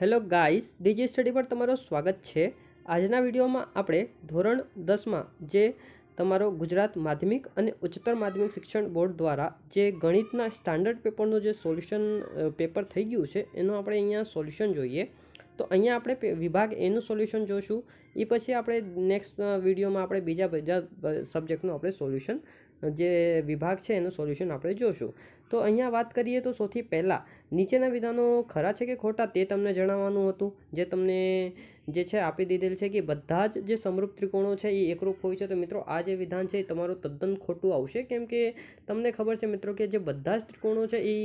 hello guys DG study પર તમારું સ્વાગત છે આજના વિડીયોમાં આપણે ધોરણ દસમાં જે તમારો ગુજરાત માધ્યમિક અને ઉચ્ચતર માધ્યમિક શિક્ષણ બોર્ડ દ્વારા જે ગણિતના સ્ટાન્ડર્ડ પેપરનું જે સોલ્યુશન પેપર થઈ ગયું છે એનું આપણે અહીંયા સોલ્યુશન જોઈએ તો અહીંયા આપણે વિભાગ એનું સોલ્યુશન જોશું એ પછી આપણે નેક્સ્ટ વિડીયોમાં આપણે બીજા બીજા સબ્જેક્ટનું આપણે સોલ્યુશન જે વિભાગ છે એનું સોલ્યુશન આપણે જોશું તો અહીંયા વાત કરીએ તો સૌથી પહેલાં નીચેના વિધાનો ખરા છે કે ખોટા તે તમને જણાવવાનું હતું જે તમને જે છે આપી દીધેલ છે કે બધા જ જે સમરૂપ ત્રિકોણો છે એ એકરૂપ હોય છે તો મિત્રો આ જે વિધાન છે એ તમારું તદ્દન ખોટું આવશે કેમ કે તમને ખબર છે મિત્રો કે જે બધા જ ત્રિકોણો છે એ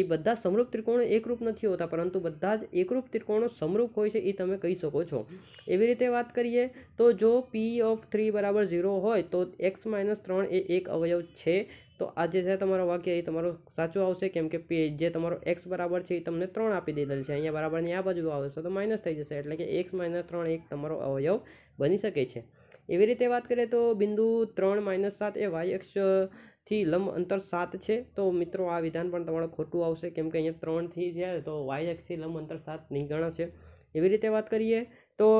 એ બધા સમરૂપ ત્રિકોણો એકરૂપ નથી હોતા પરંતુ બધા જ એકરૂપ ત્રિકોણો સમરૂપ હોય છે એ તમે કહી શકો છો એવી રીતે વાત કરીએ તો જો પી ઓફ થ્રી બરાબર ઝીરો હોય તો એક્સ માઇનસ ત્રણ એ એક અવયવ છે તો આજે છે તમારો વાક્ય એ તમારો સાચું આવશે કેમ કે જે તમારો એક્સ બરાબર છે એ તમને ત્રણ આપી દીધેલ છે અહીંયા બરાબરની આ બાજુ આવશે તો માઇનસ થઈ જશે એટલે કે એક્સ માઇનસ ત્રણ એક તમારો અવયવ બની શકે છે એવી રીતે વાત કરીએ તો બિંદુ ત્રણ માઇનસ સાત એ વાય અક્ષથી લંબ અંતર સાત છે તો મિત્રો આ વિધાન પણ તમારું ખોટું આવશે કેમ કે અહીંયા ત્રણથી છે તો વાય એક્સથી લંબ અંતર સાત નીકળ્યા છે એવી રીતે વાત કરીએ તો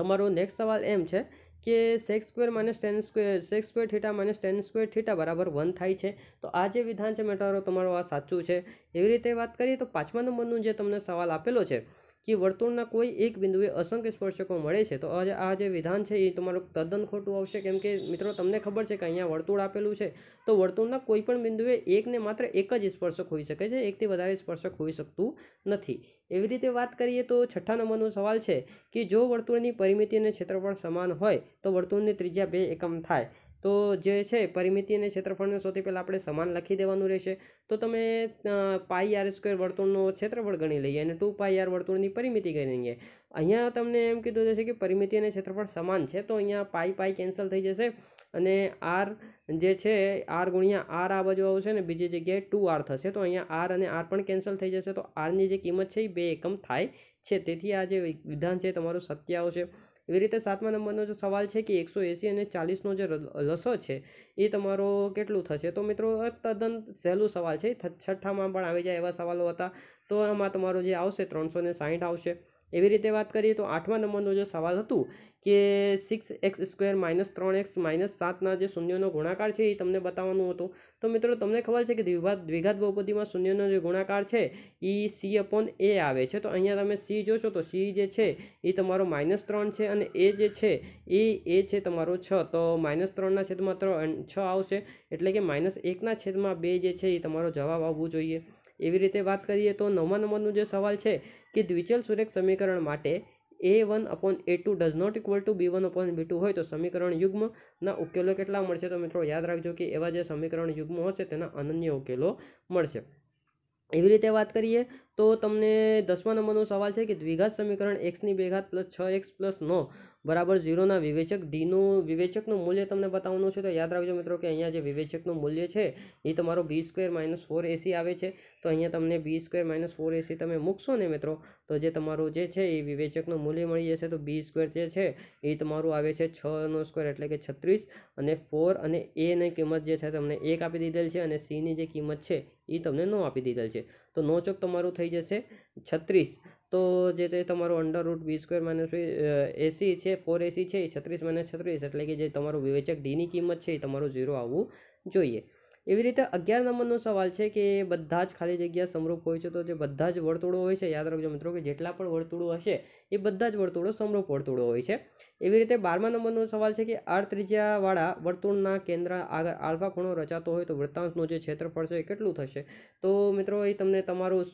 તમારો નેક્સ્ટ સવાલ એમ છે કે sec square minus tan square sec square theta minus tan square theta બરાબર વન થાય છે તો આ જે વિધાન છે મેટારો તમારું આ સાચું છે એવી રીતે વાત કરીએ તો પાંચમા નંબરનું જે તમને સવાલ આપેલો છે કે વર્તુળના કોઈ એક બિંદુએ અસંખ્ય સ્પર્શકો મળે છે તો આ જે વિધાન છે એ તમારું તદ્દન ખોટું આવશે કેમ કે મિત્રો તમને ખબર છે કે અહીંયા વર્તુળ આપેલું છે તો વર્તુળના કોઈ પણ બિંદુએ એકને માત્ર એક જ સ્પર્શક હોઈ શકે છે એકથી વધારે સ્પર્શક હોઈ શકતું નથી એવી રીતે વાત કરીએ તો છઠ્ઠા નંબરનો સવાલ છે કે જો વર્તુળની પરિમિતિ અને ક્ષેત્રફળ સમાન હોય તો વર્તુળની ત્રિજ્યા બે એકમ થાય તો જે છે પરિમિતિ અને ક્ષેત્રફળને સૌથી પહેલાં આપણે સમાન લખી દેવાનું રહેશે તો તમે પાઈ આર સ્ક્વેર વર્તુળનો ક્ષેત્રફળ ગણી લઈએ અને ટુ પાઈ આર વર્તુળની પરિમિતિ ગણી લઈએ અહીંયા તમને એમ કીધું છે કે પરિમિતિ અને ક્ષેત્રફળ સમાન છે તો અહીંયા પાઈ પાઈ કેન્સલ થઈ જશે અને આર જે છે આર ગુણ્યા આર આ બાજુ આવશે ને બીજી જગ્યાએ ટુ આર થશે તો અહીંયા આર અને આર પણ કેન્સલ થઈ જશે તો આરની જે કિંમત છે એ બે એકમ થાય છે તેથી આ જે વિધાન છે તમારું સત્ય આવશે એવી રીતે સાતમા નંબરનો જો સવાલ છે કે એકસો એંસી અને ચાલીસનો જે લસો છે એ તમારો કેટલું થશે તો મિત્રો તદ્દન સહેલું સવાલ છે છઠ્ઠામાં પણ આવી જાય એવા સવાલો હતા તો એમાં તમારો જે આવશે ત્રણસો ને સાહીઠ આવશે એવી રીતે વાત કરીએ તો આઠમા નંબરનું જે સવાલ હતું કે સિક્સ એક્સ સ્ક્વેર માઇનસ ત્રણ એક્સ માઇનસ સાતના જે શૂન્યનો ગુણાકાર છે એ તમને બતાવવાનું હતું તો મિત્રો તમને ખબર છે કે દ્વિઘાત દ્વિઘાત બહુપતિમાં શૂન્યનો જે ગુણાકાર છે એ સી અપોન એ આવે છે તો અહીંયા તમે સી જોશો તો સી જે છે એ તમારો માઇનસ ત્રણ છે અને એ જે છે એ એ છે તમારો છ તો માઇનસ ત્રણના છેદમાં ત્રણ છ આવશે એટલે કે માઇનસ એકના છેદમાં બે જે છે એ તમારો જવાબ આવવું જોઈએ એવી રીતે વાત કરીએ તો નવમા નંબરનો જે સવાલ છે કે દ્વિચલ સુરેખ સમીકરણ માટે A one upon A two does not equal to B one upon B two હોય તો સમીકરણ યુગ્મના ઉકેલો કેટલા મળશે તો મિત્રો યાદ રાખજો કે એવા જે સમીકરણ યુગ્મ હશે તેના અનન્ય ઉકેલો મળશે એવી રીતે વાત કરીએ તો તમને દસમા નંબરનો સવાલ છે કે દ્વિઘાત સમીકરણ એક્સની બે ઘાત પ્લસ છ એક્સ પ્લસ નો બરાબર ઝીરોના વિવેચક ડીનું વિવેચકનું મૂલ્ય તમને બતાવવાનું છે તો યાદ રાખજો મિત્રો કે અહીંયા જે વિવેચકનું મૂલ્ય છે એ તમારો B square minus four AC આવે છે તો અહીંયા તમને B square minus four AC તમે મૂકશો ને મિત્રો તો જે તમારું જે છે એ વિવેચકનું મૂલ્ય મળી જશે તો બી સ્ક્વેર જે છે એ તમારું આવે છે છનો સ્ક્વેર એટલે કે છત્રીસ અને ફોર અને એની કિંમત જે છે તમને એક આપી દીધેલ છે અને સીની જે કિંમત છે એ તમને નો આપી દીધેલ છે તો નો ચોક તમારું થઈ જશે છત્રીસ તો જે તે તમારું under root B square minus AC છે ફોર એસી છે એ છત્રીસ માઇનસ છત્રીસ એટલે કે જે તમારું વિવેચક ડીની કિંમત છે એ તમારું ઝીરો આવવું જોઈએ એવી રીતે અગિયાર નંબરનો સવાલ છે કે બધા જ ખાલી જગ્યા સમરૂપ હોય છે તો જે બધા જ વર્તુળો હોય છે યાદ રાખજો મિત્રો કે જેટલા પણ વર્તુળો હશે એ બધા જ વર્તુળો સમરૂપ વર્તુળો હોય છે એવી રીતે બારમા નંબરનો સવાલ છે કે આર ત્રિજ્યાવાળા વર્તુળના કેન્દ્ર આગળ આલ્ફા ખૂણો રચાતો હોય તો વૃત્તાંશનું જે ક્ષેત્રફળ છે એ કેટલું થશે તો મિત્રો એ તમને તમારું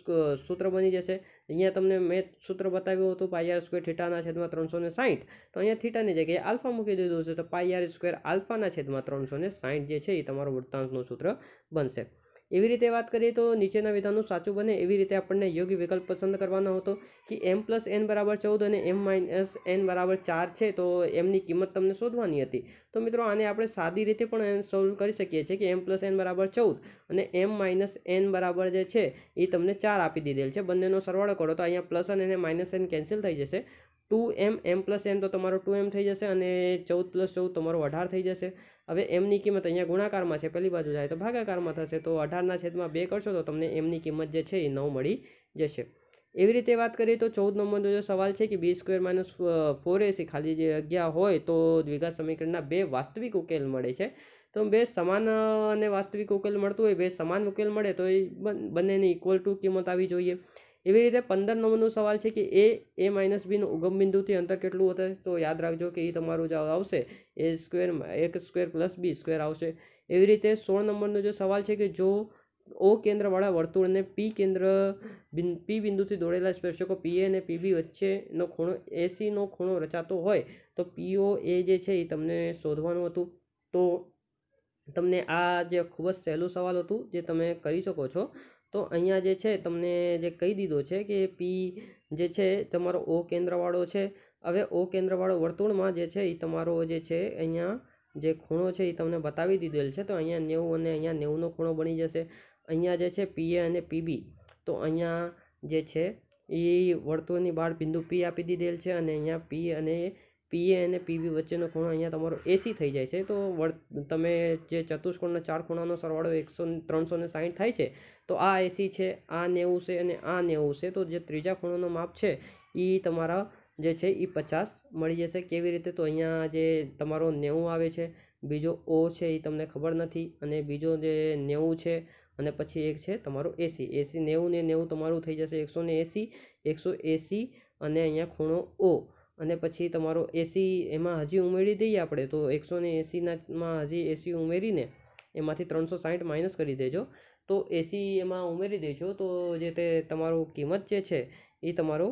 સૂત્ર બની જશે અહીંયા તમને મેં સૂત્ર બતાવ્યું હતું પાયર સ્ક્વેર થીટાના છેદમાં ત્રણસો ને સાહીઠ તો અહીંયા થીટાની જગ્યાએ આલ્ફા મૂકી દીધું છે તો પાયર સ્ક્વેર આલ્ફાના છેદમાં ત્રણસો ને સાહીઠ જે છે એ તમારું વૃત્તાંશનું સૂત્ર સૂત્ર બનશે એવી રીતે વાત કરીએ તો નીચેના વિધાનનું સાચું બને એવી રીતે આપણને યોગ્ય વિકલ્પ પસંદ કરવાનો હતો કે એમ પ્લસ એન બરાબર ચૌદ અને એમ માઇનસ એન બરાબર ચાર છે તો એમની કિંમત તમને શોધવાની હતી તો મિત્રો આને આપણે સાદી રીતે પણ સોલ્વ કરી શકીએ છીએ કે એમ પ્લસ એન બરાબર ચૌદ અને એમ માઇનસ એન બરાબર જે છે એ તમને ચાર આપી દીધેલ છે બંનેનો સરવાળો કરો તો અહીંયા પ્લસ એન અને માઇનસ એન કેન્સલ થઈ જશે ટુ એમ એમ પ્લસ એમ તો તમારો ટુ એમ થઈ જશે અને ચૌદ પ્લસ ચૌદ તમારો અઢાર થઈ જશે હવે એમની કિંમત અહીંયા ગુણાકારમાં છે પહેલી બાજુ જાય તો ભાગાકારમાં થશે તો અઢારના છેદમાં બે કરશો તો તમને એમની કિંમત જે છે એ નવ મળી જશે એવી રીતે વાત કરીએ તો ચૌદ નંબરનો જે સવાલ છે કે B square minus four AC ખાલી જે જગ્યા હોય તો દ્વિઘાત સમીકરણના બે વાસ્તવિક ઉકેલ મળે છે તો બે સમાન અને વાસ્તવિક ઉકેલ મળતું હોય બે સમાન ઉકેલ મળે તો એ બંનેની ઇક્વલ ટુ કિંમત આવી જોઈએ એવી રીતે પંદર નંબરનો સવાલ છે કે એ એ માઇનસ બીનું ઉગમ બિંદુથી અંતર કેટલું હશે તો યાદ રાખજો કે એ તમારું જે આવશે એ સ્ક્વેર એક સ્ક્વેર પ્લસ બી સ્ક્વેર આવશે એવી રીતે સોળ નંબરનો જે સવાલ છે કે જો ઓ કેન્દ્રવાળા વર્તુળને પી કેન્દ્ર પી બિંદુથી દોડેલા સ્પર્શકો પીએ અને પીબી વચ્ચેનો ખૂણો એસીનો ખૂણો રચાતો હોય તો પીઓ એ જે છે એ તમને શોધવાનું હતું તો તમને આ જે ખૂબ જ સહેલું સવાલ હતું જે તમે કરી શકો છો તો અહીંયા જે છે તમને જે કહી દીધો છે કે પી જે છે તમારો ઓ કેન્દ્રવાળો છે હવે ઓ કેન્દ્રવાળો વર્તુળમાં જે છે એ તમારો જે છે અહીંયા જે ખૂણો છે એ તમને બતાવી દીધેલ છે તો અહીંયા નેવું અને અહીંયા નેવુંનો ખૂણો બની જશે અહીંયા જે છે પીએ અને પીબી તો અહીંયા જે છે એ વર્તુળની બહાર બિંદુ પી આપી દીધેલ છે અને અહીંયા પી અને પીએ અને પીબી વચ્ચેનો ખૂણો અહીંયા તમારો એસી થઈ જાય છે તો તમે જે ચતુષ્કોણના ચાર ખૂણાનો સરવાળો એકસો ત્રણસો ને સાહીઠ થાય છે તો આ એસી છે આ નેવું છે અને આ નેવું છે તો જે ત્રીજા ખૂણોનો માપ છે એ તમારા જે છે એ પચાસ મળી જશે કેવી રીતે તો અહીંયા જે તમારો નેવું આવે છે બીજો ઓ છે એ તમને ખબર નથી અને બીજો જે નેવું છે અને પછી એક છે તમારું એસી એસી નેવું ને નેવું તમારું થઈ જશે એકસો ને એસી એકસો એસી અને અહીંયા ખૂણો ઓ અને પછી તમારો એસી એમાં હજી ઉમેરી દઈએ આપણે તો એકસો ને એંસીનામાં હજી એસી ઉમેરીને એમાંથી ત્રણસો સાઠ માઇનસ કરી દેજો તો એસી એમાં ઉમેરી દેજો તો જે તે તમારું કિંમત જે છે એ તમારો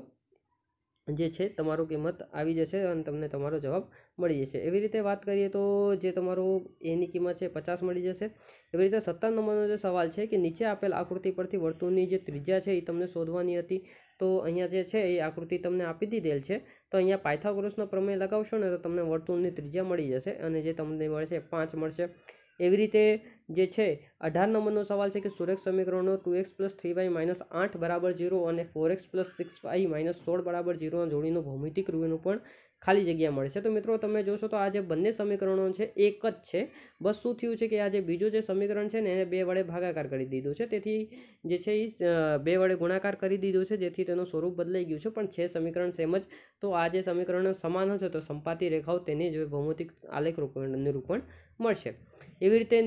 જે છે તમારું કિંમત આવી જશે અને તમને તમારો જવાબ મળી જશે એવી રીતે વાત કરીએ તો જે તમારું એની કિંમત છે પચાસ મળી જશે એવી રીતે સત્તર નંબરનો જે સવાલ છે કે નીચે આપેલ આકૃતિ પરથી વર્તુળની જે ત્રિજ્યા છે એ તમને શોધવાની હતી તો અહીંયા જે છે એ આકૃતિ તમને આપી દીધેલ છે તો અહીંયા પાયથાગોરસનો પ્રમેય લગાવશો ને તો તમને વર્તુળની ત્રિજ્યા મળી જશે અને જે તમને મળશે પાંચ મળશે એવી રીતે જે છે અઢાર નંબરનો સવાલ છે કે સુરેખ સમીકરણનો two X plus three Y minus આઠ બરાબર જીરો અને four X plus six Y minus સોળ બરાબર જીરોના જોડીનું ભૌમિતિક રૂપનું પણ ખાલી જગ્યા મળશે તો મિત્રો તમે જોશો તો આ જે બંને સમીકરણો છે એક જ છે બસ શું થયું છે કે આ જે બીજું જે સમીકરણ છે ને એને બે વડે ભાગાકાર કરી દીધો છે તેથી જે છે એ બે વડે ગુણાકાર કરી દીધો છે જેથી તેનું સ્વરૂપ બદલાઈ ગયું છે પણ છે સમીકરણ સેમ જ તો આ જે સમીકરણ સમાન હશે તો સંપાતી રેખાઓ તેની જે ભૌમિતિક આલેખ રૂપણ નિરૂપણ મળશે એવી રીતે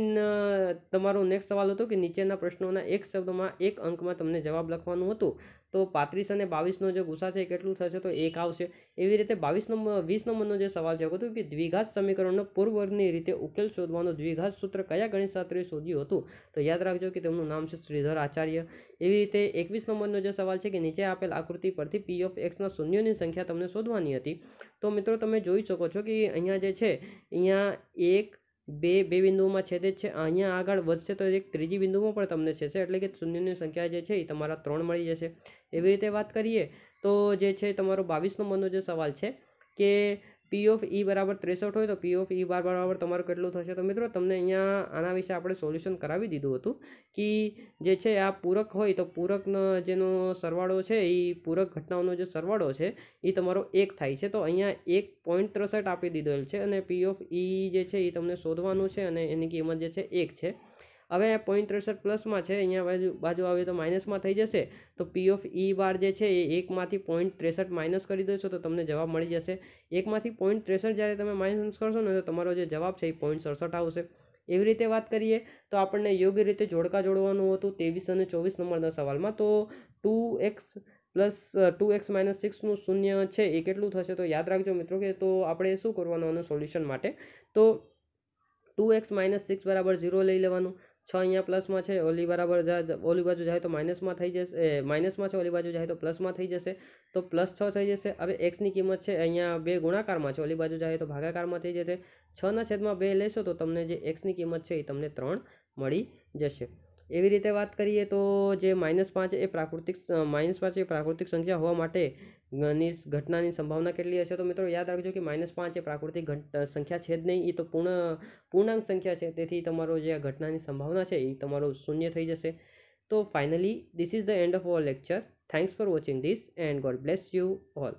તમારો નેક્સ્ટ સવાલ હતો કે નીચેના પ્રશ્નોના એક શબ્દમાં એક અંકમાં તમને જવાબ લખવાનું હતું તો પાંત્રીસ અને બાવીસનો જે ગુસા છે એ કેટલું થશે તો એક આવશે એવી રીતે બાવીસ નંબર વીસ નંબરનો જે સવાલ છે હતો કે દ્વિઘાત સમીકરણનો પૂર્વની રીતે ઉકેલ શોધવાનો દ્વિઘાત સૂત્ર કયા ગણિતશાસ્ત્રીએ શોધ્યું હતું તો યાદ રાખજો કે તેમનું નામ છે શ્રીધર આચાર્ય એવી રીતે એકવીસ નંબરનો જે સવાલ છે કે નીચે આપેલ આકૃતિ પરથી પી ઓફ એક્સના શૂન્યની સંખ્યા તમને શોધવાની હતી તો મિત્રો તમે જોઈ શકો છો કે અહીંયા જે છે અહીંયા એક બે બે બિંદુઓમાં છેદે છે અહીંયા આગળ વધશે તો એક ત્રીજી બિંદુમાં પણ તમને છેદશે એટલે કે શૂન્યની સંખ્યા જે છે એ તમારા ત્રણ મળી જશે એવી રીતે વાત કરીએ તો જે છે તમારો બાવીસનો મનનો જે સવાલ છે કે પી ઓફ ઈ બરાબર ત્રેસઠ હોય તો પી ઓફ ઈ બાર બરાબર તમારું કેટલું થશે તો મિત્રો તમને અહીંયા આના વિશે આપણે સોલ્યુશન કરાવી દીધું હતું કે જે છે આ પૂરક હોય તો પૂરકનો જેનો સરવાળો છે એ પૂરક ઘટનાઓનો જે સરવાળો છે એ તમારો એક થાય છે તો અહીંયા એક પોઈન્ટ ત્રેસઠ આપી દીધેલ છે અને પી ઓફ ઈ જે છે એ તમને શોધવાનું છે અને એની કિંમત જે છે એક છે હવે પોઈન્ટ ત્રેસઠ પ્લસમાં છે અહીંયા બાજુ બાજુ આવે તો માઇનસમાં થઈ જશે તો પી ઓફ ઈ બાર જે છે એ એકમાંથી પોઈન્ટ ત્રેસઠ માઇનસ કરી દેશો તો તમને જવાબ મળી જશે એકમાંથી પોઈન્ટ ત્રેસઠ જ્યારે તમે માઇનસ કરશો ને તો તમારો જે જવાબ છે એ પોઈન્ટ સડસઠ આવશે એવી રીતે વાત કરીએ તો આપણને યોગ્ય રીતે જોડકા જોડવાનું હતું ત્રેવીસ અને ચોવીસ નંબરના સવાલમાં તો two X plus two X minus સિક્સનું શૂન્ય છે એ કેટલું થશે તો યાદ રાખજો મિત્રો કે તો આપણે શું કરવાનું આનું સોલ્યુશન માટે તો ટુ એક્સ માઇનસ સિક્સ બરાબર ઝીરો લઈ લેવાનું છ અહીંયા પ્લસમાં છે ઓલી બરાબર ઓલી બાજુ જાય તો માઇનસમાં થઈ જશે માઇનસમાં છે ઓલી બાજુ જાય તો પ્લસમાં થઈ જશે તો પ્લસ છ થઈ જશે હવે એક્સની કિંમત છે અહીંયા બે ગુણાકારમાં છે ઓલી બાજુ જાય તો ભાગાકારમાં થઈ જશે છના છેદમાં બે લેશો તો તમને જે એક્સની કિંમત છે એ તમને ત્રણ મળી જશે એવી રીતે વાત કરીએ તો જે માઇનસ પાંચ એ પ્રાકૃતિક માઇનસ પાંચ એ પ્રાકૃતિક સંખ્યા હોવા માટે ની ઘટનાની સંભાવના કેટલી હશે તો મિત્રો યાદ રાખજો કે માઇનસ પાંચ એ પ્રાકૃતિક સંખ્યા છે જ નહીં એ તો પૂર્ણ પૂર્ણાંક સંખ્યા છે તેથી તમારો જે ઘટનાની સંભાવના છે એ તમારો શૂન્ય થઈ જશે તો finally this is the end of our lecture thanks for watching this and God bless you all